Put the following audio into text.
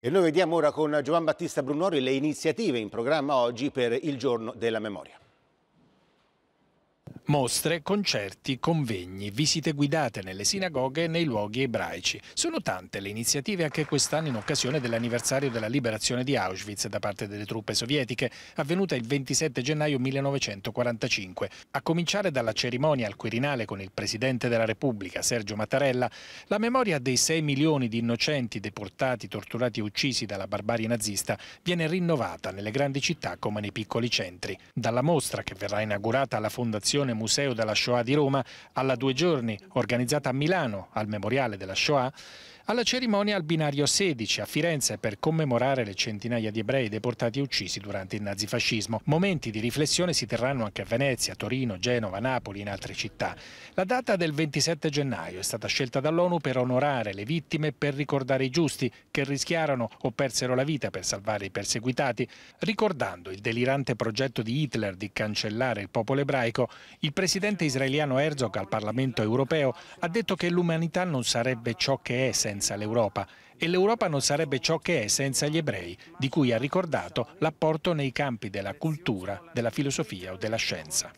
E noi vediamo ora con Giovan Battista Brunori le iniziative in programma oggi per il giorno della memoria. Mostre, concerti, convegni, visite guidate nelle sinagoghe e nei luoghi ebraici. Sono tante le iniziative anche quest'anno in occasione dell'anniversario della liberazione di Auschwitz da parte delle truppe sovietiche, avvenuta il 27 gennaio 1945. A cominciare dalla cerimonia al Quirinale con il Presidente della Repubblica, Sergio Mattarella, la memoria dei 6 milioni di innocenti deportati, torturati e uccisi dalla barbarie nazista viene rinnovata nelle grandi città come nei piccoli centri. Dalla mostra che verrà inaugurata alla Fondazione Museo della Shoah di Roma, alla Due Giorni, organizzata a Milano, al Memoriale della Shoah, alla cerimonia al binario 16 a Firenze per commemorare le centinaia di ebrei deportati e uccisi durante il nazifascismo. Momenti di riflessione si terranno anche a Venezia, Torino, Genova, Napoli e in altre città. La data del 27 gennaio è stata scelta dall'ONU per onorare le vittime e per ricordare i giusti che rischiarono o persero la vita per salvare i perseguitati, ricordando il delirante progetto di Hitler di cancellare il popolo ebraico, i il presidente israeliano Herzog al Parlamento europeo ha detto che l'umanità non sarebbe ciò che è senza l'Europa e l'Europa non sarebbe ciò che è senza gli ebrei, di cui ha ricordato l'apporto nei campi della cultura, della filosofia o della scienza.